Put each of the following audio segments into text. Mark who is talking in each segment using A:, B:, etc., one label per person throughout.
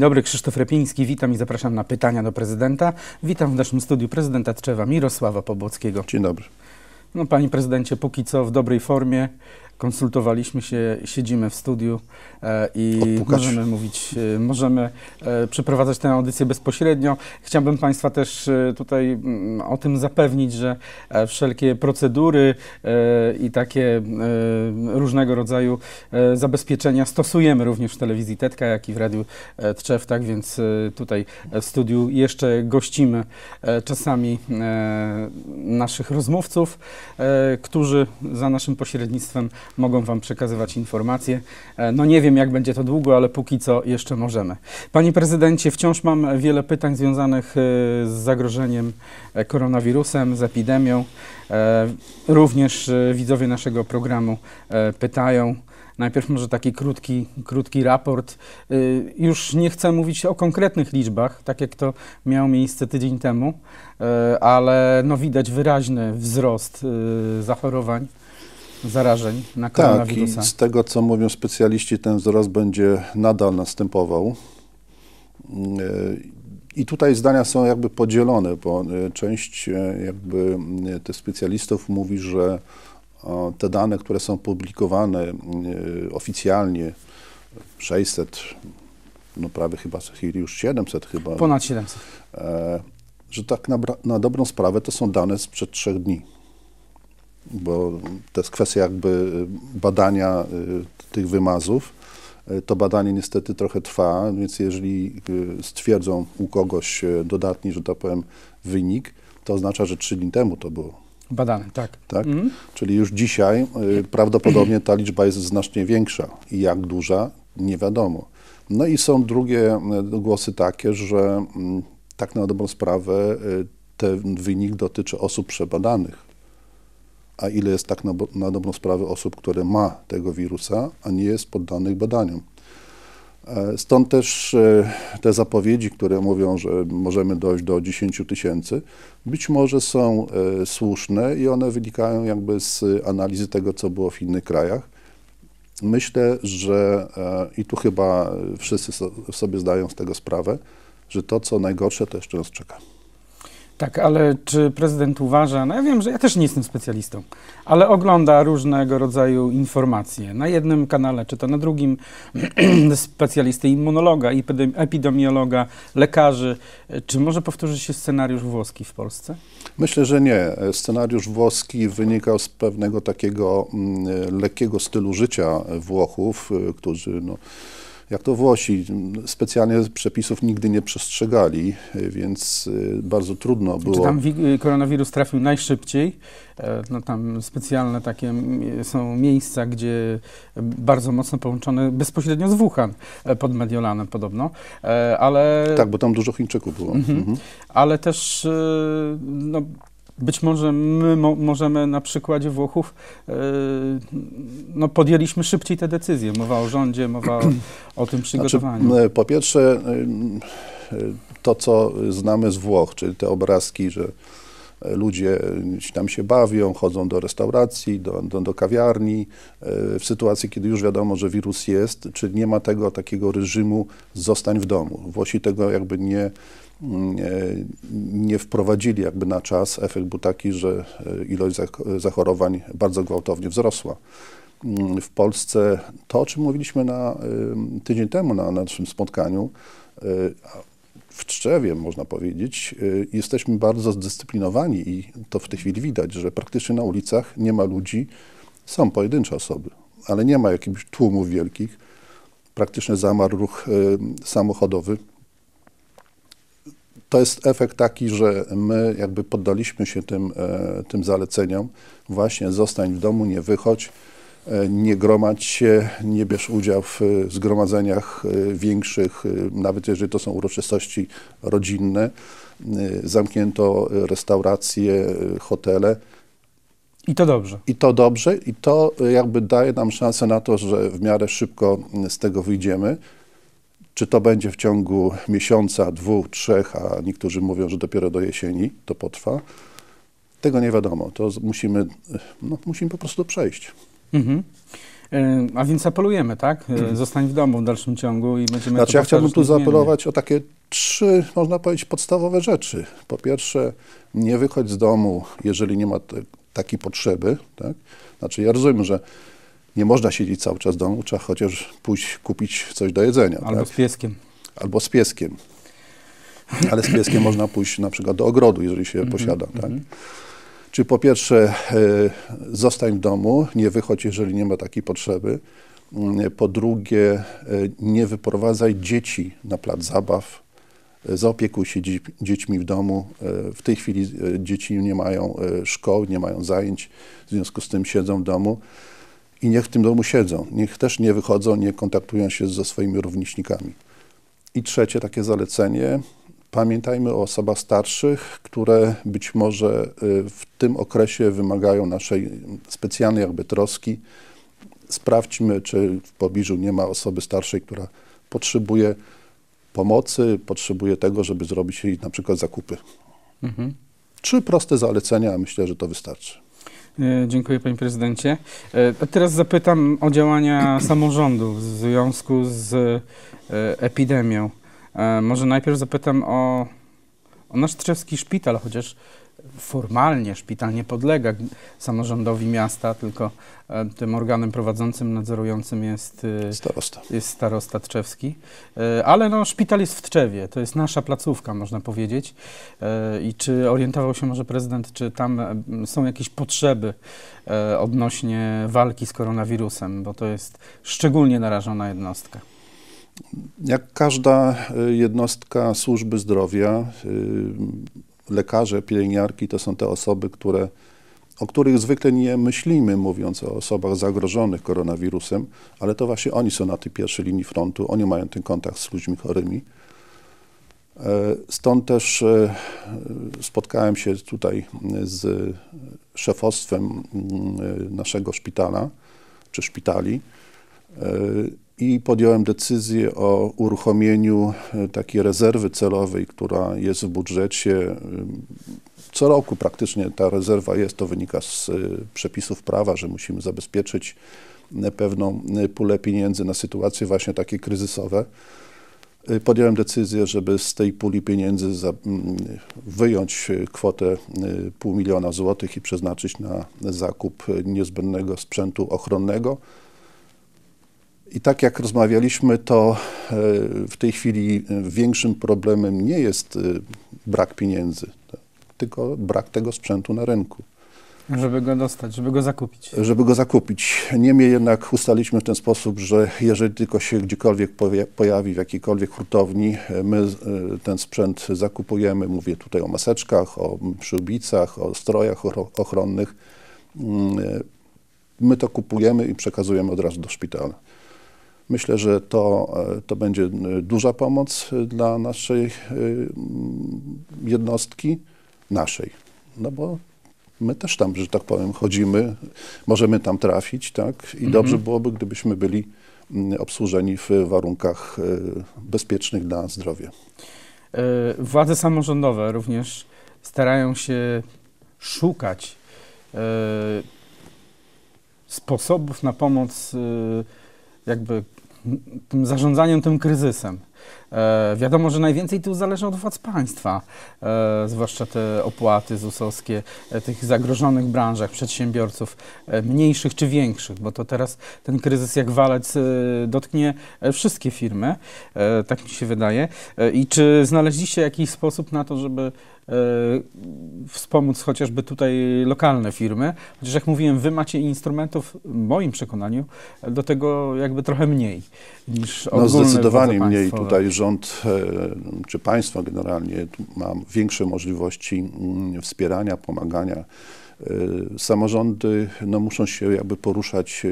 A: Dzień dobry, Krzysztof Repiński, witam i zapraszam na pytania do prezydenta. Witam w naszym studiu prezydenta Tczewa Mirosława Pobłockiego. Dzień dobry. No, panie prezydencie, póki co w dobrej formie, konsultowaliśmy się, siedzimy w studiu e, i Odpukać. możemy mówić, e, możemy e, przeprowadzać tę audycję bezpośrednio. Chciałbym Państwa też tutaj mm, o tym zapewnić, że wszelkie procedury i takie różnego rodzaju zabezpieczenia stosujemy również w telewizji Tetka, jak i w Radiu Tczew, tak więc tutaj w studiu jeszcze gościmy czasami naszych rozmówców, którzy za naszym pośrednictwem mogą Wam przekazywać informacje. E, no nie wiem, jak będzie to długo, ale póki co jeszcze możemy. Panie prezydencie, wciąż mam wiele pytań związanych e, z zagrożeniem e, koronawirusem, z epidemią. Również widzowie naszego programu pytają. Najpierw może taki krótki, krótki raport. Już nie chcę mówić o konkretnych liczbach, tak jak to miało miejsce tydzień temu, ale no widać wyraźny wzrost zachorowań zarażeń na koronawirusa. Tak, i z
B: tego co mówią specjaliści, ten wzrost będzie nadal następował. I tutaj zdania są jakby podzielone, bo e, część e, jakby e, tych specjalistów mówi, że te dane, które są publikowane oficjalnie, 600, no prawie chyba już 700 chyba. Ponad 700. Że tak na, na dobrą sprawę to są dane sprzed trzech dni bo to jest kwestia jakby badania y, tych wymazów. Y, to badanie niestety trochę trwa, więc jeżeli y, stwierdzą u kogoś dodatni, że tak powiem, wynik, to oznacza, że trzy dni temu to było.
A: Badane, tak.
B: tak? Mm. Czyli już dzisiaj y, prawdopodobnie ta liczba jest znacznie większa. I jak duża, nie wiadomo. No i są drugie głosy takie, że mm, tak na dobrą sprawę y, ten wynik dotyczy osób przebadanych a ile jest tak na, na dobrą sprawę osób, które ma tego wirusa, a nie jest poddanych badaniom. E, stąd też e, te zapowiedzi, które mówią, że możemy dojść do 10 tysięcy, być może są e, słuszne i one wynikają jakby z analizy tego, co było w innych krajach. Myślę, że i tu chyba wszyscy sobie zdają z tego sprawę, że to, co najgorsze, to jeszcze nas czeka.
A: Tak, ale czy prezydent uważa, no ja wiem, że ja też nie jestem specjalistą, ale ogląda różnego rodzaju informacje na jednym kanale, czy to na drugim, specjalisty immunologa, epidemiologa, lekarzy. Czy może powtórzy się scenariusz włoski w Polsce?
B: Myślę, że nie. Scenariusz włoski wynikał z pewnego takiego mm, lekkiego stylu życia Włochów, y, którzy no, jak to Włosi, specjalnie przepisów nigdy nie przestrzegali, więc y, bardzo trudno było. Czy tam
A: koronawirus trafił najszybciej? E, no tam specjalne takie są miejsca, gdzie bardzo mocno połączone bezpośrednio z Wuhan, e, pod Mediolanem podobno, e, ale...
B: Tak, bo tam dużo Chińczyków było. Mhm. Mhm.
A: Ale też no, być może my mo możemy na przykładzie Włochów, yy, no podjęliśmy szybciej te decyzje. Mowa o rządzie, mowa o, o tym znaczy, przygotowaniu.
B: Znaczy, po pierwsze, e, to co znamy z Włoch, czyli te obrazki, że e, ludzie tam się bawią, chodzą do restauracji, do, do, do, kawiarni, w sytuacji, kiedy już wiadomo, że wirus jest, czyli nie ma tego takiego reżimu zostań w domu. Włosi tego jakby nie, E, nie wprowadzili jakby na czas, efekt był taki, że e, ilość zachorowań bardzo gwałtownie wzrosła. Mm, w Polsce to, o czym mówiliśmy na e, tydzień temu na naszym spotkaniu, w Trzewie, można powiedzieć, jesteśmy bardzo zdyscyplinowani i to w tej chwili widać, że praktycznie na ulicach nie ma ludzi, są pojedyncze osoby, ale nie ma jakichś tłumów wielkich. Praktycznie zamarł ruch samochodowy to jest efekt taki, że my jakby poddaliśmy się tym, e, tym zaleceniom. Właśnie zostań w domu, nie wychodź, e, nie gromadź się, nie bierz udziału w e, zgromadzeniach większych, nawet jeżeli to są uroczystości rodzinne. Zamknięto restauracje, hotele. I to dobrze. I to dobrze, i to jakby daje nam szansę na to, że w miarę szybko z tego wyjdziemy. Czy to będzie w ciągu miesiąca, dwóch, trzech, a niektórzy mówią, że dopiero do jesieni to potrwa, tego nie wiadomo. To musimy, no,
A: musimy po prostu przejść. Mhm. E, a więc apelujemy, tak? E, mhm. Zostań w domu w dalszym ciągu i będziemy. Znaczy, ja chciałbym tu zaapelować
B: o takie trzy, można powiedzieć, podstawowe rzeczy. Po pierwsze, nie wychodź z domu, jeżeli nie ma takiej potrzeby. Tak? Znaczy, ja rozumiem, że nie można siedzieć cały czas w domu, trzeba chociaż pójść kupić coś do jedzenia. Albo tak? z pieskiem. Albo z pieskiem. Ale z pieskiem można pójść na przykład do ogrodu, jeżeli się mhm, posiada. Tak? Mhm. Czy po pierwsze, e, zostań w domu, nie wychodź, jeżeli nie ma takiej potrzeby. Mm, po drugie, e, nie wyprowadzaj dzieci na plac zabaw. E, zaopiekuj się dzie dziećmi w domu. W tej chwili dzieci nie mają szkoły, nie mają zajęć, w związku z tym siedzą w domu i niech w tym domu siedzą. Niech też nie wychodzą, nie kontaktują się ze swoimi rówieśnikami. I trzecie takie zalecenie, pamiętajmy o osobach starszych, które być może y, w tym okresie wymagają naszej specjalnej jakby troski. Sprawdźmy, czy w pobliżu nie ma osoby starszej, która potrzebuje pomocy, potrzebuje tego, żeby zrobić jej na przykład zakupy. Mhm. Trzy proste zalecenia, myślę, że to wystarczy.
A: E, dziękuję panie prezydencie. E, a teraz zapytam o działania samorządu w związku z e, epidemią. Może najpierw zapytam o, o nasz trzewski szpital, chociaż formalnie szpital nie podlega samorządowi miasta, tylko e, tym organem prowadzącym, nadzorującym jest e, starosta, jest starosta Tczewski. E, ale no, szpital jest w Tczewie, to jest nasza placówka, można powiedzieć. I czy orientował się może prezydent, czy tam są jakieś potrzeby odnośnie walki z koronawirusem, bo to jest szczególnie narażona jednostka?
B: Jak każda jednostka służby zdrowia, lekarze, pielęgniarki to są te osoby, które, o których zwykle nie myślimy, mówiąc o osobach zagrożonych koronawirusem, ale to właśnie oni są na tej pierwszej linii frontu, oni mają ten kontakt z ludźmi chorymi. E, stąd też e, spotkałem się tutaj z szefostwem e, naszego szpitala czy szpitali i podjąłem decyzję o uruchomieniu e, takiej rezerwy celowej, która jest w budżecie. E, co roku praktycznie ta rezerwa jest, to wynika z e, przepisów prawa, że musimy zabezpieczyć pewną pulę pieniędzy na sytuacje właśnie takie kryzysowe. Podjąłem decyzję, żeby z tej puli pieniędzy wyjąć kwotę pół miliona złotych i przeznaczyć na zakup niezbędnego sprzętu ochronnego. I tak jak rozmawialiśmy, to e, w tej chwili e, większym problemem nie jest e, brak pieniędzy, tylko brak tego sprzętu na rynku.
A: Żeby go dostać, żeby go zakupić. Żeby
B: go zakupić. Niemniej jednak ustaliliśmy w ten sposób, że jeżeli tylko się gdziekolwiek pojawi w jakiejkolwiek hurtowni, my ten sprzęt zakupujemy. Mówię tutaj o maseczkach, o przyłbicach, o strojach ochronnych. Mm, my to kupujemy i przekazujemy od razu do szpitala. Myślę, że to, e, to będzie e, duża pomoc e, dla naszej mm, jednostki, naszej, no bo my też tam, że tak powiem, chodzimy, możemy tam trafić, tak, i mhm. dobrze byłoby, gdybyśmy byli mm, obsłużeni w warunkach bezpiecznych dla zdrowia.
A: Władze samorządowe również starają się szukać sposobów na pomoc jakby tym zarządzaniem tym kryzysem. E, wiadomo, że najwięcej tu zależy od władz państwa, e, zwłaszcza te opłaty ZUS-owskie, e, tych zagrożonych branżach, przedsiębiorców, e, mniejszych czy większych, bo to teraz ten kryzys jak walec e, dotknie e, wszystkie firmy, tak mi się wydaje. I czy znaleźliście jakiś sposób na to, żeby wspomóc chociażby tutaj lokalne firmy. Chociaż jak mówiłem, wy macie instrumentów, w moim przekonaniu, do tego jakby trochę mniej niż no, Zdecydowanie mniej. Tutaj tutaj
B: rząd e, czy państwo generalnie ma większe możliwości mm, wspierania, pomagania. E, samorządy no, muszą się jakby poruszać e,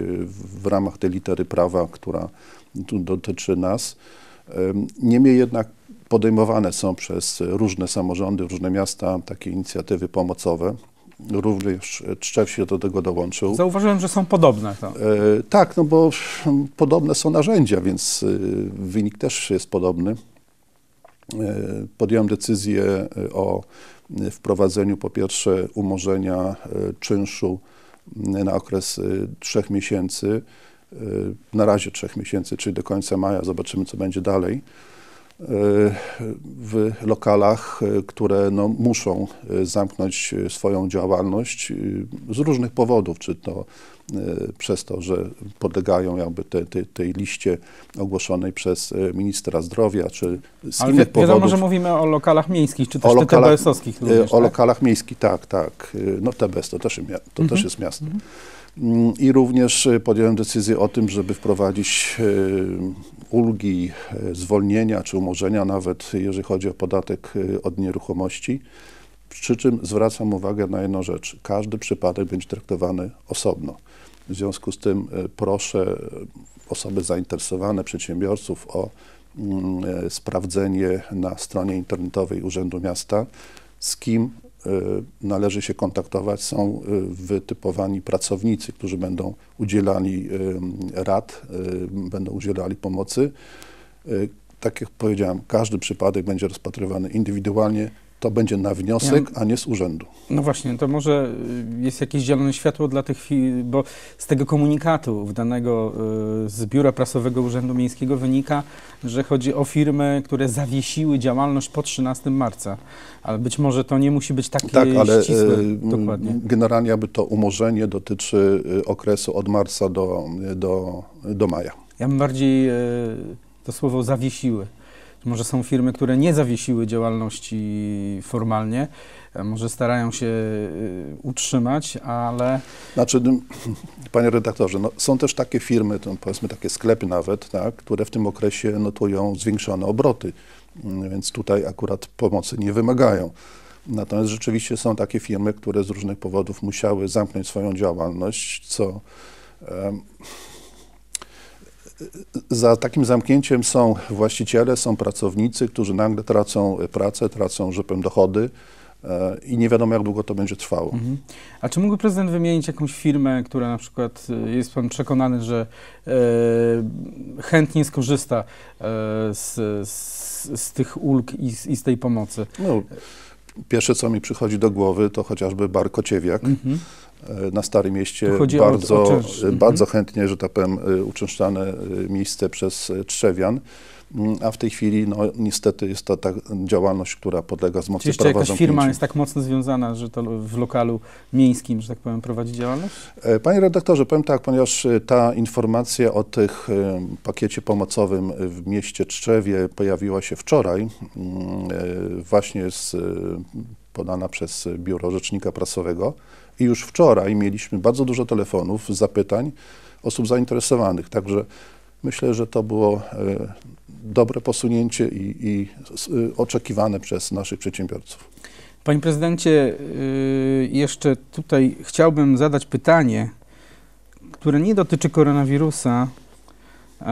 B: w ramach tej litery prawa, która tu dotyczy nas. Niemniej jednak podejmowane są przez różne samorządy, różne miasta takie inicjatywy pomocowe również Czczew e, się do tego dołączył.
A: Zauważyłem, że są podobne. To. Tak.
B: E, tak, no bo mm, podobne są narzędzia, więc e, wynik też jest podobny. podjąłem decyzję o wprowadzeniu po pierwsze umorzenia czynszu na okres trzech miesięcy, na razie trzech miesięcy, czyli do końca maja, zobaczymy co będzie dalej w lokalach, które no, muszą e, zamknąć e, swoją działalność e, z różnych powodów, czy to przez to, że podlegają jakby te, te, tej liście ogłoszonej przez ministra zdrowia, czy z Ale innych wiadomo, powodów. wiadomo, że
A: mówimy o lokalach miejskich, czy też o lokalach, TBS-owskich również, O tak?
B: lokalach miejskich, tak, tak. No TBS to też, to mhm. też jest miasto. Mhm. Mm, i również e, podjąłem decyzję o tym, żeby wprowadzić e, ulgi, e, zwolnienia czy umorzenia nawet, jeżeli chodzi o podatek od nieruchomości. Przy czym zwracam uwagę na jedną rzecz. Każdy przypadek będzie traktowany osobno. W związku z tym proszę osoby zainteresowane, przedsiębiorców o mm, sprawdzenie na stronie internetowej Urzędu Miasta, z kim Y, należy się kontaktować, są y, wytypowani pracownicy, którzy będą udzielali y, rad, będą udzielali pomocy. Tak jak powiedziałem, każdy przypadek będzie rozpatrywany indywidualnie to będzie na wniosek, a nie z urzędu. No
A: właśnie, to może y, jest jakieś zielone światło dla tych, bo z tego komunikatu danego y, z Biura Prasowego Urzędu Miejskiego wynika, że chodzi o firmy, które zawiesiły działalność po 13 marca, ale być może to nie musi być takie tak, ale ścisłe. Y,
B: dokładnie. Generalnie aby to umorzenie dotyczy okresu od marca do, do, do maja.
A: Ja bym bardziej to słowo zawiesiły może są firmy, które nie zawiesiły działalności formalnie, e, może starają się e, utrzymać, ale. Znaczy,
B: panie redaktorze, no, są też takie firmy, to powiedzmy takie sklepy nawet, tak, które w tym okresie notują zwiększone obroty, mm, więc tutaj akurat pomocy nie wymagają. Natomiast rzeczywiście są takie firmy, które z różnych powodów musiały zamknąć swoją działalność, co. Um, za takim zamknięciem są właściciele, są pracownicy, którzy nagle tracą e, pracę, tracą rzepem dochody e, i nie wiadomo, jak długo to będzie trwało.
A: Mhm. A czy mógłby prezydent wymienić jakąś firmę, która na przykład e, jest pan przekonany, że e, chętnie skorzysta e, z, z, z, tych ulg i z, i z tej pomocy? No.
B: Pierwsze, co mi przychodzi do głowy, to chociażby bar Kociewiak mhm. e, na Starym Mieście. Bardzo, o, o bardzo e, mhm. chętnie, że tak powiem, e, uczęszczane miejsce przez Trzewian. Mm, a w tej chwili no, niestety jest to ta działalność, która podlega z mocy Czy jeszcze jakaś firma jest
A: tak mocno związana, że to w lokalu miejskim, że tak powiem, prowadzi działalność?
B: E, panie redaktorze, powiem tak, ponieważ e, ta informacja o tych e, pakiecie pomocowym w mieście Czczewie pojawiła się wczoraj, mm, właśnie z, podana przez Biuro Rzecznika Prasowego i już wczoraj mieliśmy bardzo dużo telefonów, zapytań osób zainteresowanych, także Myślę, że to było dobre posunięcie i, i y, oczekiwane przez naszych przedsiębiorców.
A: Panie prezydencie, y, jeszcze tutaj chciałbym zadać pytanie, które nie dotyczy koronawirusa, e,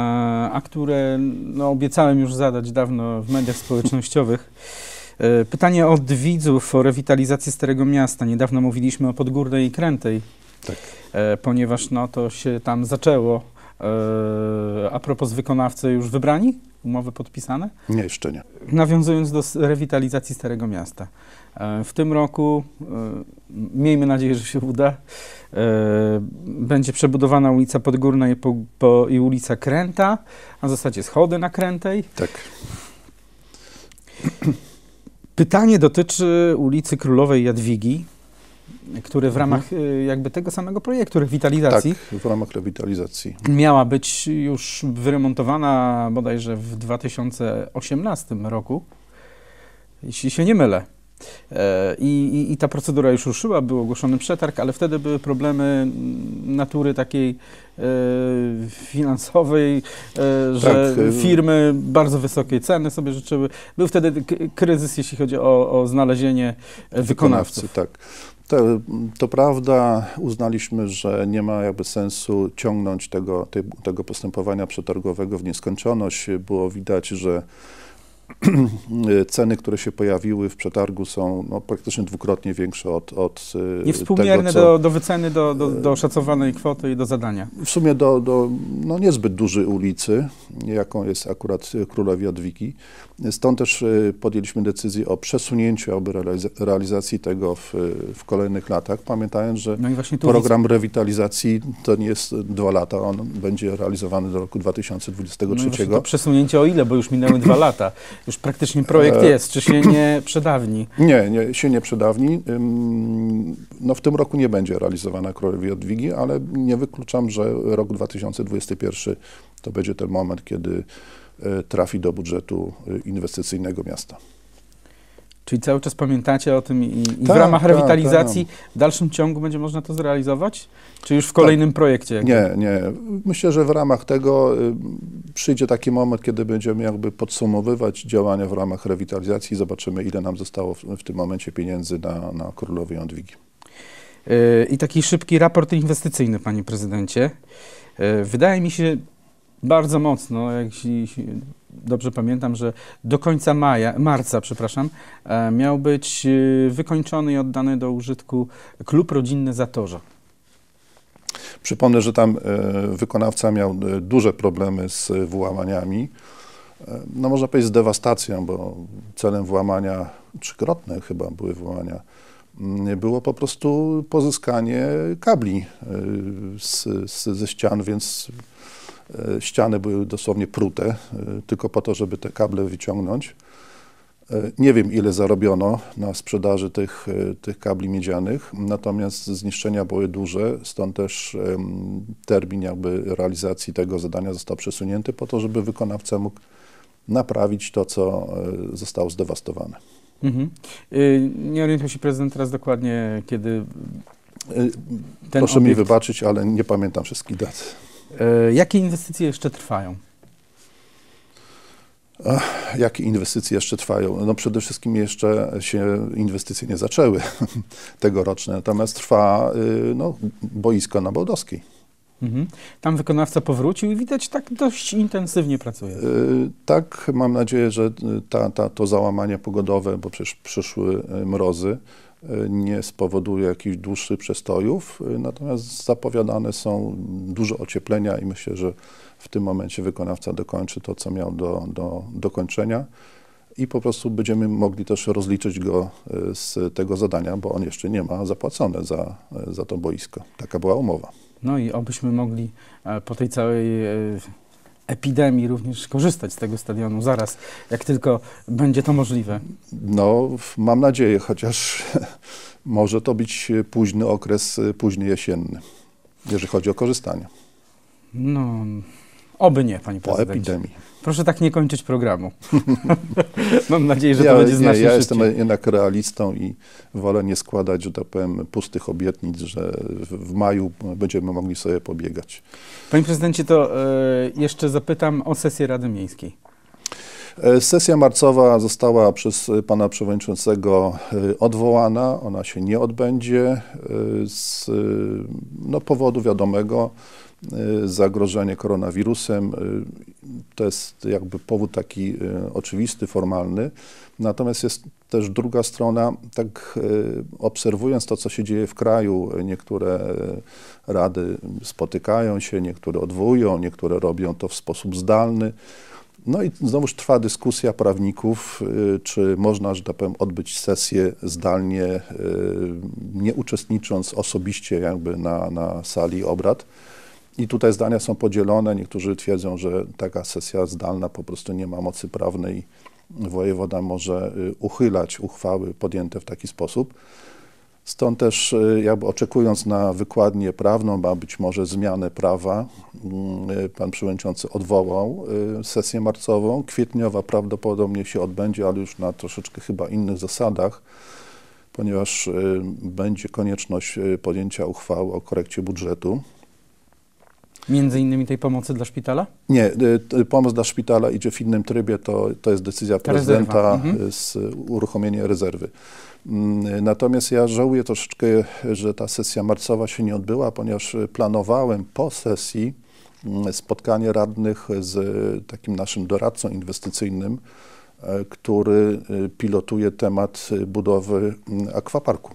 A: a które no, obiecałem już zadać dawno w mediach społecznościowych. E, pytanie od widzów o rewitalizację Starego Miasta. Niedawno mówiliśmy o Podgórnej i Krętej, tak. E, ponieważ no, to się tam zaczęło E, a propos wykonawcy, już wybrani? Umowy podpisane? Nie, jeszcze nie. Nawiązując do rewitalizacji Starego Miasta. E, w tym roku, e, miejmy nadzieję, że się uda, będzie przebudowana ulica Podgórna i, po, po, i ulica Kręta, a w zasadzie schody na Krętej. Tak. Pytanie dotyczy ulicy Królowej Jadwigi który w ramach mhm. y, jakby tego samego projektu rewitalizacji. Tak, w ramach rewitalizacji. Miała być już wyremontowana bodajże w 2018 roku, jeśli się nie mylę. E, I, i, I, ta procedura już ruszyła, był ogłoszony przetarg, ale wtedy były problemy natury takiej e, finansowej, e, że tak. E, firmy bardzo wysokiej ceny sobie życzyły. Był wtedy kryzys, jeśli chodzi o, o znalezienie wykonawców. Wykonawcy,
B: tak. To, to, prawda, uznaliśmy, że nie ma jakby sensu ciągnąć tego, tego postępowania przetargowego w nieskończoność. Było widać, że ceny, które się pojawiły w przetargu są no, praktycznie dwukrotnie większe od, od y, Niewspółmierne tego, co, do,
A: do wyceny, do, do, do szacowanej kwoty i do zadania.
B: W sumie do, do no, niezbyt dużej ulicy, jaką jest akurat Królowi Odwiki. Stąd też y, podjęliśmy decyzję o przesunięciu aby realizacji tego w, w kolejnych latach, pamiętając, że no program rewitalizacji to nie jest dwa lata, on będzie realizowany do roku 2023. No to
A: przesunięcie o ile, bo już minęły dwa lata. Już praktycznie projekt e, jest, czy się nie przedawni?
B: Nie, nie się nie przedawni. No w tym roku nie będzie realizowana Królowej odwigi, ale nie wykluczam, że rok 2021 to będzie ten moment, kiedy e, trafi do budżetu e, inwestycyjnego miasta.
A: Czyli cały czas pamiętacie o tym i, i w tak, ramach tak, tak, rewitalizacji no. w dalszym ciągu będzie można to zrealizować? Czy już w kolejnym projekcie? Jakby? Nie,
B: nie. Myślę, że w ramach tego y, przyjdzie taki moment, kiedy będziemy jakby podsumowywać działania w ramach rewitalizacji i zobaczymy, ile nam zostało w, w tym momencie pieniędzy na, na Królowej Jądwigi.
A: Yy, I taki szybki raport inwestycyjny, panie prezydencie. Yy, wydaje mi się, bardzo mocno, jak się dobrze pamiętam, że do końca maja, marca przepraszam, e, miał być e, wykończony i oddany do użytku klub rodzinny Zatorza.
B: Przypomnę, że tam e, wykonawca miał duże problemy z włamaniami. No można powiedzieć z dewastacją, bo celem włamania, trzykrotne chyba były włamania, mm, było po prostu pozyskanie kabli z, z, ze ścian, więc E, ściany były dosłownie prute, e, tylko po to, żeby te kable wyciągnąć. E, nie wiem, ile zarobiono na sprzedaży tych, tych kabli miedzianych, natomiast zniszczenia były duże, stąd też termin jakby realizacji tego zadania został przesunięty po to, żeby wykonawca mógł naprawić to, co zostało zdewastowane.
A: Mhm. Y, nie orientuje się prezydent teraz dokładnie, kiedy ten Proszę obiekt... mi wybaczyć, ale
B: nie pamiętam wszystkich dat.
A: E, jakie inwestycje jeszcze trwają?
B: Ach, jakie inwestycje jeszcze trwają? No przede wszystkim jeszcze się inwestycje nie zaczęły tegoroczne, natomiast trwa y, no, boisko na Bałdowskiej.
A: Mhm. Tam wykonawca powrócił i widać tak dość intensywnie pracuje.
B: Y, tak, mam nadzieję, że y, ta, ta, to załamanie pogodowe, bo przecież przyszły mrozy, nie spowoduje jakichś dłuższych przestojów, y, natomiast zapowiadane są duże ocieplenia i myślę, że w tym momencie wykonawca dokończy to, co miał do, do dokończenia i po prostu będziemy mogli też rozliczyć go y, z tego zadania, bo on jeszcze nie ma zapłacone za, y, za to boisko. Taka była umowa.
A: No i obyśmy mogli e, po tej całej e, epidemii również korzystać z tego stadionu zaraz, jak tylko będzie to możliwe?
B: No, mam nadzieję, chociaż może to być późny okres, późny jesienny, jeżeli chodzi o korzystanie.
A: No, oby nie, panie prezydencie. Po epidemii. Proszę tak nie kończyć programu. Mam nadzieję, że ja, to będzie nie, znacznie Ja jestem
B: jednak realistą i wolę nie składać, że tak powiem, pustych obietnic, że w maju będziemy mogli sobie pobiegać.
A: Panie prezydencie, to y, jeszcze zapytam o sesję Rady Miejskiej.
B: E, sesja marcowa została przez pana przewodniczącego e, odwołana. Ona się nie odbędzie z no, powodu wiadomego, Y, zagrożenie koronawirusem. Y, to jest jakby powód taki y, oczywisty, formalny. Natomiast jest też druga strona, tak obserwując to, co się dzieje w kraju, niektóre rady spotykają się, niektóre odwołują, niektóre robią to w sposób zdalny. No i znowuż trwa dyskusja prawników, czy można, że tak powiem, odbyć sesję zdalnie, nie uczestnicząc osobiście jakby na, na sali obrad. I tutaj zdania są podzielone. Niektórzy twierdzą, że taka sesja zdalna po prostu nie ma mocy prawnej i wojewoda może y, uchylać uchwały podjęte w taki sposób. Stąd też, y, jakby oczekując na wykładnię prawną, a być może zmianę prawa, mm, y, pan przewodniczący odwołał sesję marcową. Kwietniowa prawdopodobnie się odbędzie, ale już na troszeczkę chyba innych zasadach, ponieważ będzie konieczność podjęcia uchwały o korekcie budżetu
A: Między innymi tej pomocy dla szpitala?
B: Nie, y, pomoc dla szpitala idzie w innym trybie, to, to jest decyzja prezydenta mhm. Y, z uruchomienia rezerwy. Mm, y, natomiast ja żałuję troszeczkę, że ta sesja marcowa się nie odbyła, ponieważ planowałem po sesji mm, spotkanie radnych z takim naszym doradcą inwestycyjnym, e, który pilotuje temat budowy mm, akwaparku.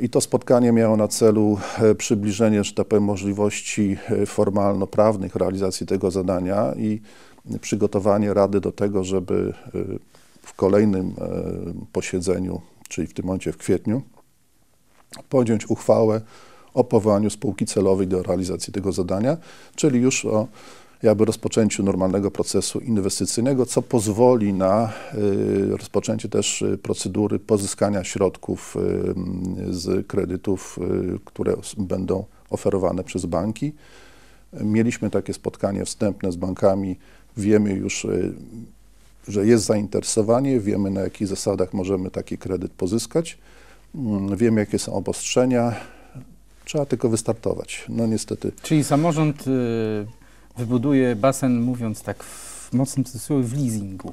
B: I to spotkanie miało na celu e, przybliżenie, że tak powiem, możliwości e, formalno-prawnych realizacji tego zadania i przygotowanie Rady do tego, żeby e, w kolejnym posiedzeniu, czyli w tym momencie w kwietniu, podjąć uchwałę o powołaniu spółki celowej do realizacji tego zadania, czyli już o jakby rozpoczęciu normalnego procesu inwestycyjnego, co pozwoli na y, rozpoczęcie też y, procedury pozyskania środków y, mm, z kredytów, które będą oferowane przez banki. Mieliśmy takie spotkanie wstępne z bankami, wiemy już, że jest zainteresowanie, wiemy na jakich zasadach możemy taki kredyt pozyskać, mm, wiemy jakie są obostrzenia, trzeba tylko wystartować. No niestety.
A: Czyli samorząd wybuduje basen, mówiąc tak w mocnym cudzysłowie, w leasingu.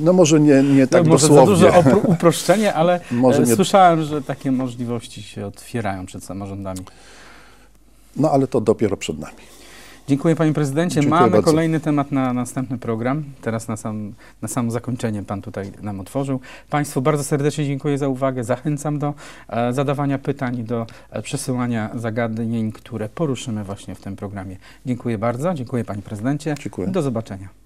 A: No może nie, nie tak no, może dosłownie. Może za dużo uproszczenie, ale e, nie... słyszałem, że takie możliwości się otwierają przed samorządami. No ale to dopiero przed nami. Dziękuję panie prezydencie. Dziękuję Mamy bardzo. kolejny temat na następny program. Teraz na sam, na samo zakończenie pan tutaj nam otworzył. Państwu bardzo serdecznie dziękuję za uwagę. Zachęcam do e, zadawania pytań i do e, przesyłania zagadnień, które poruszymy właśnie w tym programie. Dziękuję bardzo. Dziękuję panie prezydencie. Dziękuję. Do zobaczenia.